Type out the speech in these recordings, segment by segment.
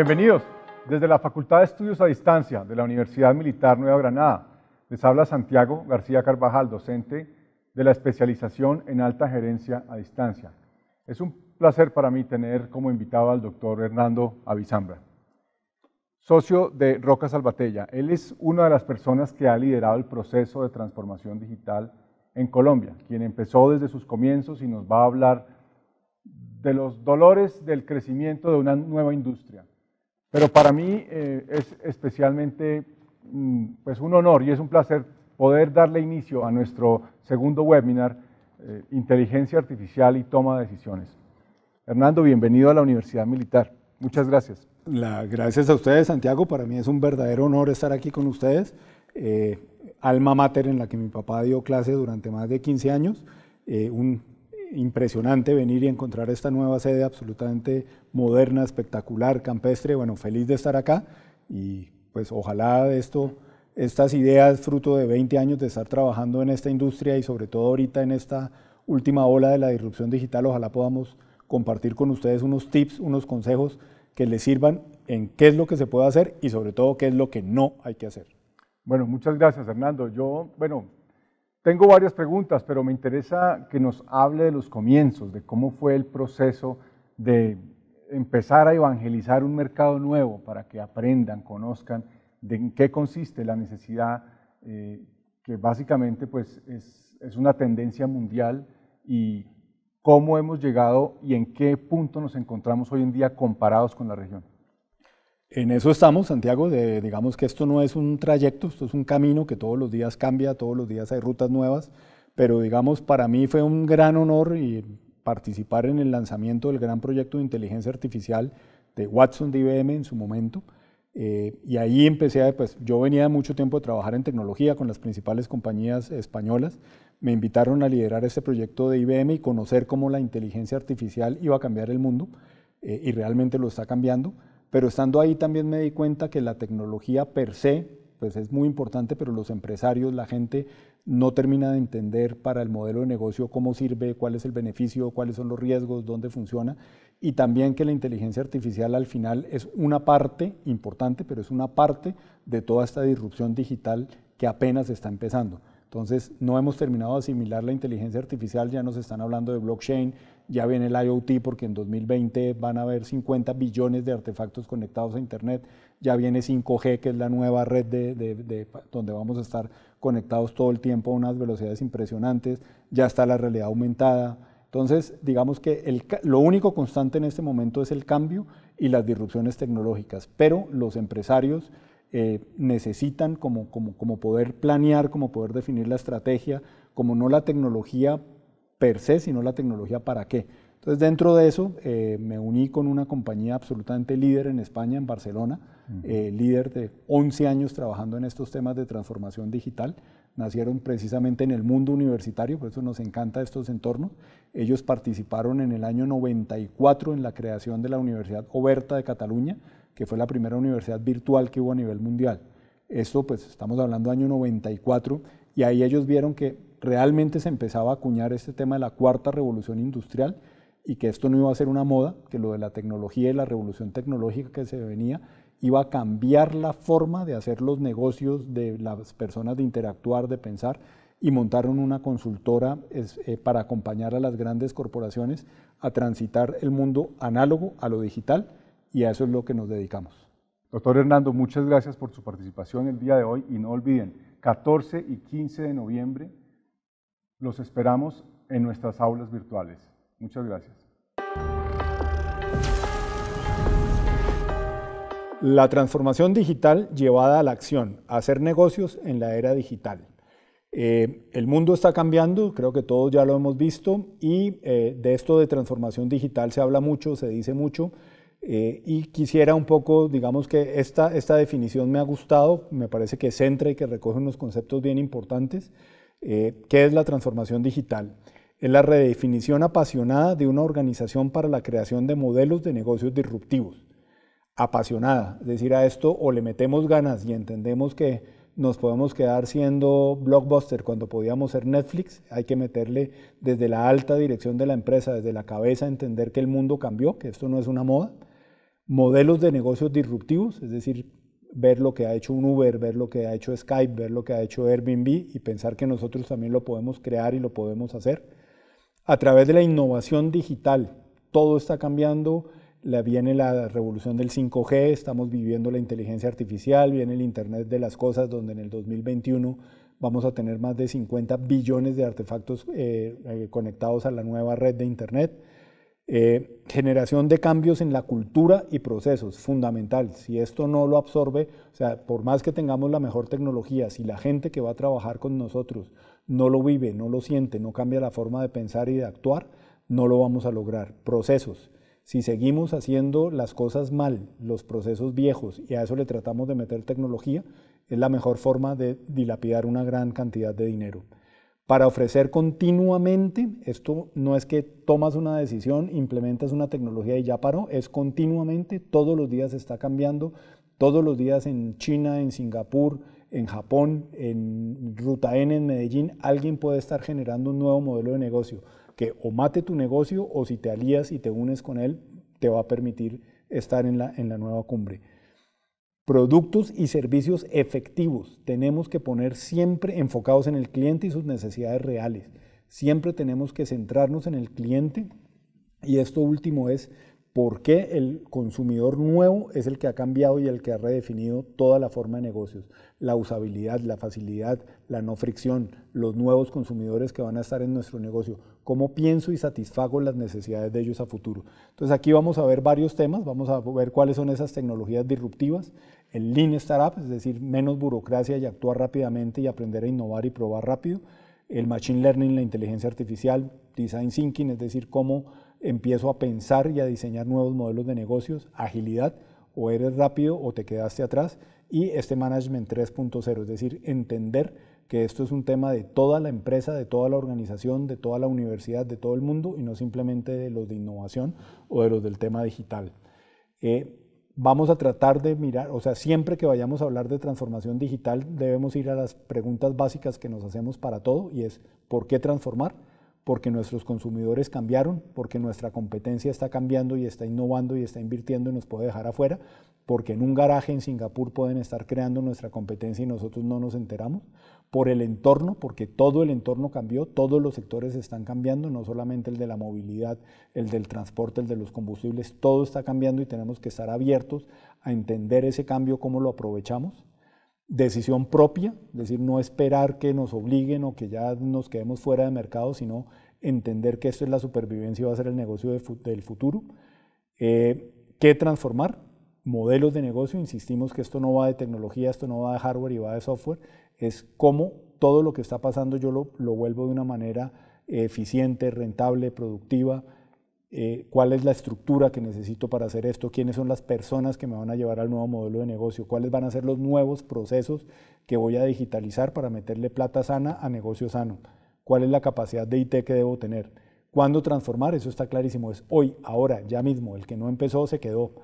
Bienvenidos. Desde la Facultad de Estudios a Distancia de la Universidad Militar Nueva Granada, les habla Santiago García Carvajal, docente de la especialización en alta gerencia a distancia. Es un placer para mí tener como invitado al doctor Hernando Avizambra, socio de Roca Salvatella. Él es una de las personas que ha liderado el proceso de transformación digital en Colombia, quien empezó desde sus comienzos y nos va a hablar de los dolores del crecimiento de una nueva industria pero para mí eh, es especialmente mm, pues un honor y es un placer poder darle inicio a nuestro segundo webinar, eh, Inteligencia Artificial y Toma de Decisiones. Hernando, bienvenido a la Universidad Militar. Muchas gracias. gracias a ustedes, Santiago. Para mí es un verdadero honor estar aquí con ustedes. Eh, alma mater en la que mi papá dio clase durante más de 15 años. un impresionante venir y encontrar esta nueva sede absolutamente moderna, espectacular, campestre. Bueno, feliz de estar acá y pues ojalá esto, estas ideas, fruto de 20 años de estar trabajando en esta industria y sobre todo ahorita en esta última ola de la disrupción digital, ojalá podamos compartir con ustedes unos tips, unos consejos que les sirvan en qué es lo que se puede hacer y sobre todo qué es lo que no hay que hacer. Bueno, muchas gracias Hernando. Yo, bueno, tengo varias preguntas, pero me interesa que nos hable de los comienzos, de cómo fue el proceso de empezar a evangelizar un mercado nuevo para que aprendan, conozcan de en qué consiste la necesidad, eh, que básicamente pues, es una tendencia mundial y cómo hemos llegado y en qué punto nos encontramos hoy en día comparados con la región. En eso estamos, Santiago, de, digamos que esto no es un trayecto, esto es un camino que todos los días cambia, todos los días hay rutas nuevas, pero digamos, para mí fue un gran honor participar en el lanzamiento del gran proyecto de inteligencia artificial de Watson de IBM en su momento. Eh, y ahí empecé, a, pues yo venía mucho tiempo de trabajar en tecnología con las principales compañías españolas. Me invitaron a liderar este proyecto de IBM y conocer cómo la inteligencia artificial iba a cambiar el mundo eh, y realmente lo está cambiando. Pero estando ahí también me di cuenta que la tecnología per se, pues es muy importante, pero los empresarios, la gente no termina de entender para el modelo de negocio cómo sirve, cuál es el beneficio, cuáles son los riesgos, dónde funciona. Y también que la inteligencia artificial al final es una parte importante, pero es una parte de toda esta disrupción digital que apenas está empezando. Entonces, no hemos terminado de asimilar la inteligencia artificial, ya nos están hablando de blockchain, ya viene el IoT porque en 2020 van a haber 50 billones de artefactos conectados a Internet, ya viene 5G, que es la nueva red de, donde vamos a estar conectados todo el tiempo a unas velocidades impresionantes, ya está la realidad aumentada. Entonces, digamos que lo único constante en este momento es el cambio y las disrupciones tecnológicas, pero los empresarios eh, necesitan como poder planear, como poder definir la estrategia, como no la tecnología per se, sino la tecnología para qué. Entonces, dentro de eso, eh, me uní con una compañía absolutamente líder en España, en Barcelona, eh, líder de 11 años trabajando en estos temas de transformación digital. Nacieron precisamente en el mundo universitario, por eso nos encanta estos entornos. Ellos participaron en el año 94 en la creación de la Universidad Oberta de Cataluña, que fue la primera universidad virtual que hubo a nivel mundial. Esto, pues, estamos hablando año 94, y ahí ellos vieron que realmente se empezaba a acuñar este tema de la cuarta revolución industrial y que esto no iba a ser una moda, que lo de la tecnología y la revolución tecnológica que se venía iba a cambiar la forma de hacer los negocios, de las personas de interactuar, de pensar, y montaron una consultora eh, para acompañar a las grandes corporaciones a transitar el mundo análogo a lo digital, y a eso es lo que nos dedicamos. Doctor Hernando, muchas gracias por su participación el día de hoy y no olviden, 14 y 15 de noviembre los esperamos en nuestras aulas virtuales. Muchas gracias. La transformación digital llevada a la acción, hacer negocios en la era digital. Eh, el mundo está cambiando, creo que todos ya lo hemos visto, y eh, de esto de transformación digital se habla mucho, se dice mucho, eh, y quisiera un poco, digamos que esta, esta definición me ha gustado, me parece que centra y que recoge unos conceptos bien importantes. Eh, ¿Qué es la transformación digital? Es la redefinición apasionada de una organización para la creación de modelos de negocios disruptivos. Apasionada, es decir, a esto o le metemos ganas y entendemos que nos podemos quedar siendo blockbuster cuando podíamos ser Netflix, hay que meterle desde la alta dirección de la empresa, desde la cabeza, entender que el mundo cambió, que esto no es una moda. Modelos de negocios disruptivos, es decir, ver lo que ha hecho un Uber, ver lo que ha hecho Skype, ver lo que ha hecho Airbnb y pensar que nosotros también lo podemos crear y lo podemos hacer. A través de la innovación digital, todo está cambiando, la, viene la revolución del 5G, estamos viviendo la inteligencia artificial, viene el Internet de las Cosas, donde en el 2021 vamos a tener más de 50 billones de artefactos eh, eh, conectados a la nueva red de Internet eh, generación de cambios en la cultura y procesos, fundamental. Si esto no lo absorbe, o sea, por más que tengamos la mejor tecnología, si la gente que va a trabajar con nosotros no lo vive, no lo siente, no cambia la forma de pensar y de actuar, no lo vamos a lograr. Procesos. Si seguimos haciendo las cosas mal, los procesos viejos, y a eso le tratamos de meter tecnología, es la mejor forma de dilapidar una gran cantidad de dinero para ofrecer continuamente, esto no es que tomas una decisión, implementas una tecnología y ya paró, es continuamente, todos los días está cambiando, todos los días en China, en Singapur, en Japón, en Ruta N, en Medellín, alguien puede estar generando un nuevo modelo de negocio que o mate tu negocio o si te alías y te unes con él, te va a permitir estar en la nueva cumbre. Productos y servicios efectivos. Tenemos que poner siempre enfocados en el cliente y sus necesidades reales. Siempre tenemos que centrarnos en el cliente y esto último es ¿Por qué el consumidor nuevo es el que ha cambiado y el que ha redefinido toda la forma de negocios, la usabilidad, la facilidad, la no fricción, los nuevos consumidores que van a estar en nuestro negocio, cómo pienso y satisfago las necesidades de ellos a futuro. Entonces aquí vamos a ver varios temas, vamos a ver cuáles son esas tecnologías disruptivas, el Lean Startup, es decir, menos burocracia y actuar rápidamente y aprender a innovar y probar rápido, el Machine Learning, la inteligencia artificial, Design Thinking, es decir, cómo empiezo a pensar y a diseñar nuevos modelos de negocios, agilidad, o eres rápido o te quedaste atrás, y este management 3.0, es decir, entender que esto es un tema de toda la empresa, de toda la organización, de toda la universidad, de todo el mundo, y no simplemente de los de innovación o de los del tema digital. Eh, vamos a tratar de mirar, o sea, siempre que vayamos a hablar de transformación digital, debemos ir a las preguntas básicas que nos hacemos para todo, y es, ¿por qué transformar? porque nuestros consumidores cambiaron, porque nuestra competencia está cambiando y está innovando y está invirtiendo y nos puede dejar afuera, porque en un garaje en Singapur pueden estar creando nuestra competencia y nosotros no nos enteramos, por el entorno, porque todo el entorno cambió, todos los sectores están cambiando, no solamente el de la movilidad, el del transporte, el de los combustibles, todo está cambiando y tenemos que estar abiertos a entender ese cambio, cómo lo aprovechamos decisión propia, es decir, no esperar que nos obliguen o que ya nos quedemos fuera de mercado, sino entender que esto es la supervivencia y va a ser el negocio del futuro. Eh, ¿Qué transformar? Modelos de negocio, insistimos que esto no va de tecnología, esto no va de hardware y va de software, es cómo todo lo que está pasando yo lo vuelvo de una manera eh, eficiente, rentable, productiva, eh, cuál es la estructura que necesito para hacer esto, quiénes son las personas que me van a llevar al nuevo modelo de negocio, cuáles van a ser los nuevos procesos que voy a digitalizar para meterle plata sana a negocio sano, cuál es la capacidad de IT que debo tener, cuándo transformar, eso está clarísimo, es hoy, ahora, ya mismo, el que no empezó se quedó,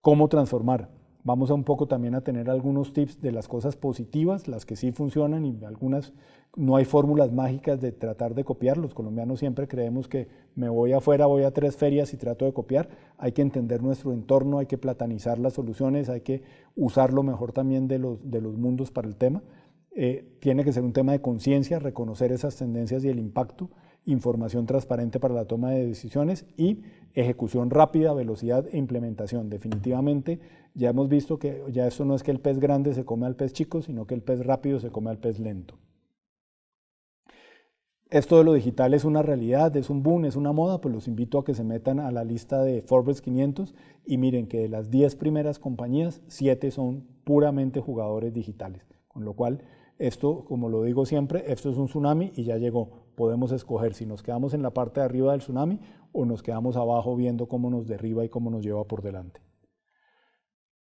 cómo transformar, Vamos a un poco también a tener algunos tips de las cosas positivas, las que sí funcionan y algunas no hay fórmulas mágicas de tratar de copiar. Los colombianos siempre creemos que me voy afuera, voy a tres ferias y trato de copiar. Hay que entender nuestro entorno, hay que platanizar las soluciones, hay que usar lo mejor también de los, mundos para el tema. Eh, tiene que ser un tema de conciencia, reconocer esas tendencias y el impacto información transparente para la toma de decisiones y ejecución rápida, velocidad e implementación. Definitivamente ya hemos visto que ya esto no es que el pez grande se come al pez chico, sino que el pez rápido se come al pez lento. Esto de lo digital es una realidad, es un boom, es una moda, pues los invito a que se metan a la lista de Forbes 500 y miren que de las 10 primeras compañías, 7 son puramente jugadores digitales. Con lo cual, esto, como lo digo siempre, esto es un tsunami y ya llegó podemos escoger si nos quedamos en la parte de arriba del tsunami o nos quedamos abajo viendo cómo nos derriba y cómo nos lleva por delante.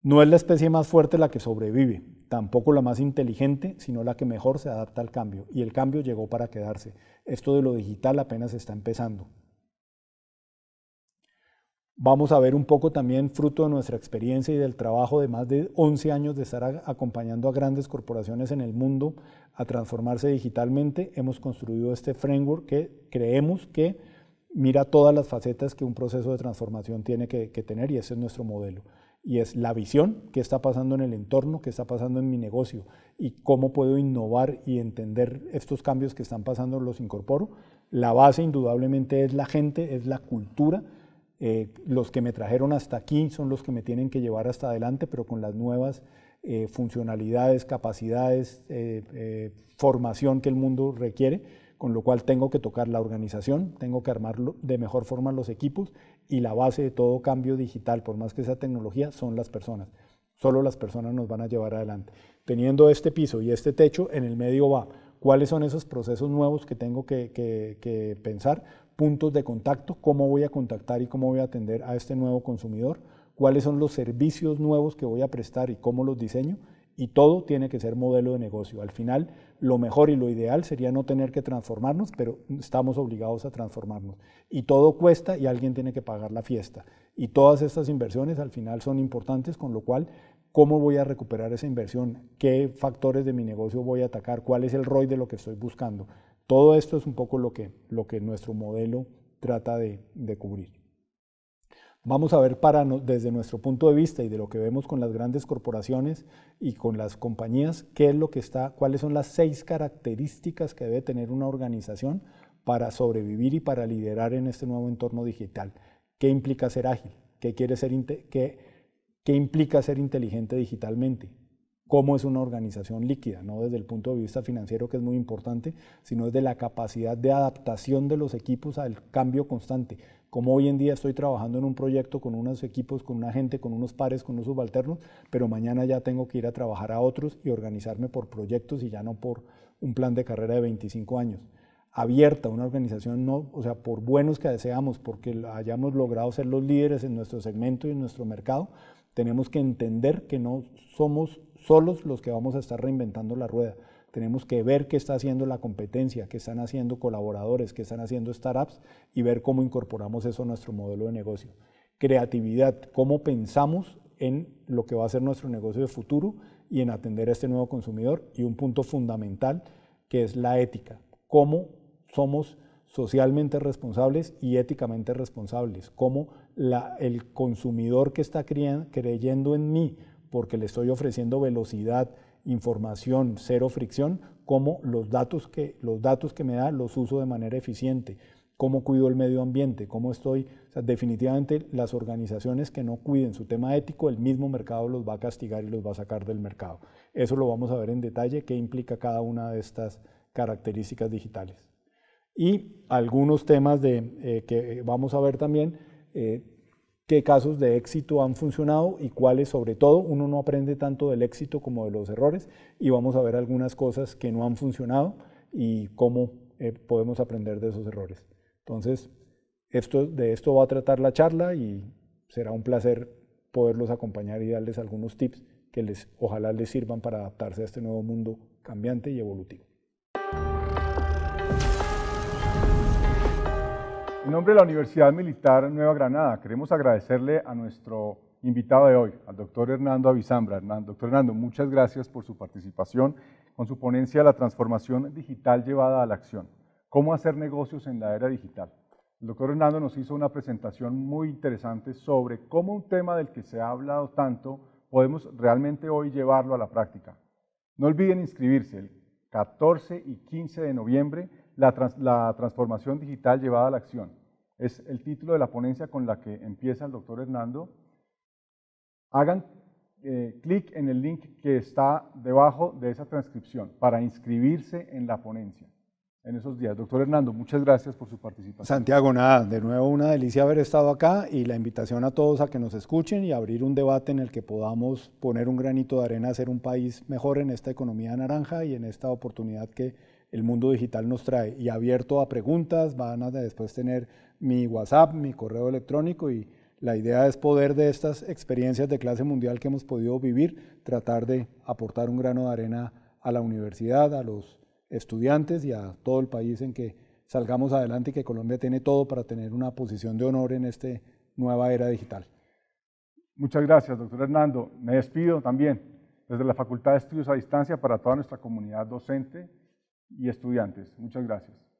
No es la especie más fuerte la que sobrevive, tampoco la más inteligente, sino la que mejor se adapta al cambio. Y el cambio llegó para quedarse. Esto de lo digital apenas está empezando. Vamos a ver un poco también, fruto de nuestra experiencia y del trabajo de más de 11 años de estar acompañando a grandes corporaciones en el mundo a transformarse digitalmente, hemos construido este framework que creemos que mira todas las facetas que un proceso de transformación tiene que, que tener y ese es nuestro modelo y es la visión, qué está pasando en el entorno, qué está pasando en mi negocio y cómo puedo innovar y entender estos cambios que están pasando, los incorporo. La base indudablemente es la gente, es la cultura eh, los que me trajeron hasta aquí son los que me tienen que llevar hasta adelante, pero con las nuevas eh, funcionalidades, capacidades, eh, formación que el mundo requiere, con lo cual tengo que tocar la organización, tengo que armar de mejor forma los equipos y la base de todo cambio digital, por más que sea tecnología, son las personas. Solo las personas nos van a llevar adelante. Teniendo este piso y este techo, en el medio va cuáles son esos procesos nuevos que tengo que pensar puntos de contacto, cómo voy a contactar y cómo voy a atender a este nuevo consumidor, cuáles son los servicios nuevos que voy a prestar y cómo los diseño. Y todo tiene que ser modelo de negocio. Al final, lo mejor y lo ideal sería no tener que transformarnos, pero estamos obligados a transformarnos. Y todo cuesta y alguien tiene que pagar la fiesta. Y todas estas inversiones al final son importantes, con lo cual cómo voy a recuperar esa inversión, qué factores de mi negocio voy a atacar, cuál es el ROI de lo que estoy buscando. Todo esto es un poco lo que, nuestro modelo trata de, cubrir. Vamos a ver para, desde nuestro punto de vista y de lo que vemos con las grandes corporaciones y con las compañías, qué es lo que está, cuáles son las seis características que debe tener una organización para sobrevivir y para liderar en este nuevo entorno digital. ¿Qué implica ser ágil? ¿Qué, quiere ser, qué implica ser inteligente digitalmente? cómo es una organización líquida, no desde el punto de vista financiero, que es muy importante, sino desde la capacidad de adaptación de los equipos al cambio constante. Como hoy en día estoy trabajando en un proyecto con unos equipos, con una gente, con unos pares, con unos subalternos, pero mañana ya tengo que ir a trabajar a otros y organizarme por proyectos y ya no por un plan de carrera de 25 años abierta, una organización no, o sea, por buenos que deseamos, porque hayamos logrado ser los líderes en nuestro segmento y en nuestro mercado, tenemos que entender que no somos solos los que vamos a estar reinventando la rueda. Tenemos que ver qué está haciendo la competencia, qué están haciendo colaboradores, qué están haciendo startups y ver cómo incorporamos eso a nuestro modelo de negocio. Creatividad, cómo pensamos en lo que va a ser nuestro negocio de futuro y en atender a este nuevo consumidor. Y un punto fundamental que es la ética, cómo somos socialmente responsables y éticamente responsables, cómo el consumidor que está creyendo en mí porque le estoy ofreciendo velocidad, información, cero fricción, como los datos que, me da los uso de manera eficiente, cómo cuido el medio ambiente, cómo estoy, definitivamente las organizaciones que no cuiden su tema ético, el mismo mercado los va a castigar y los va a sacar del mercado. Eso lo vamos a ver en detalle, qué implica cada una de estas características digitales. Y algunos temas eh, que vamos a ver también, eh, qué casos de éxito han funcionado y cuáles sobre todo. Uno no aprende tanto del éxito como de los errores y vamos a ver algunas cosas que no han funcionado y cómo eh, podemos aprender de esos errores. Entonces, esto, de esto va a tratar la charla y será un placer poderlos acompañar y darles algunos tips que les, ojalá les sirvan para adaptarse a este nuevo mundo cambiante y evolutivo. En nombre de la Universidad Militar Nueva Granada, queremos agradecerle a nuestro invitado de hoy, al doctor Hernando Avizambra. Hernando, doctor Hernando, muchas gracias por su participación con su ponencia La transformación digital llevada a la acción. ¿Cómo hacer negocios en la era digital? El doctor Hernando nos hizo una presentación muy interesante sobre cómo un tema del que se ha hablado tanto podemos realmente hoy llevarlo a la práctica. No olviden inscribirse el 14 y 15 de noviembre la, transformación digital llevada a la acción. Es el título de la ponencia con la que empieza el doctor Hernando. Hagan eh, clic en el link que está debajo de esa transcripción para inscribirse en la ponencia en esos días. Doctor Hernando, muchas gracias por su participación. Santiago, nada, de nuevo una delicia haber estado acá y la invitación a todos a que nos escuchen y abrir un debate en el que podamos poner un granito de arena, a ser un país mejor en esta economía naranja y en esta oportunidad que el mundo digital nos trae. Y abierto a preguntas, van a después tener mi WhatsApp, mi correo electrónico y la idea es poder de estas experiencias de clase mundial que hemos podido vivir, tratar de aportar un grano de arena a la universidad, a los estudiantes y a todo el país en que salgamos adelante y que Colombia tiene todo para tener una posición de honor en esta nueva era digital. Muchas gracias, doctor Hernando. Me despido también desde la Facultad de Estudios a Distancia para toda nuestra comunidad docente y estudiantes. Muchas gracias.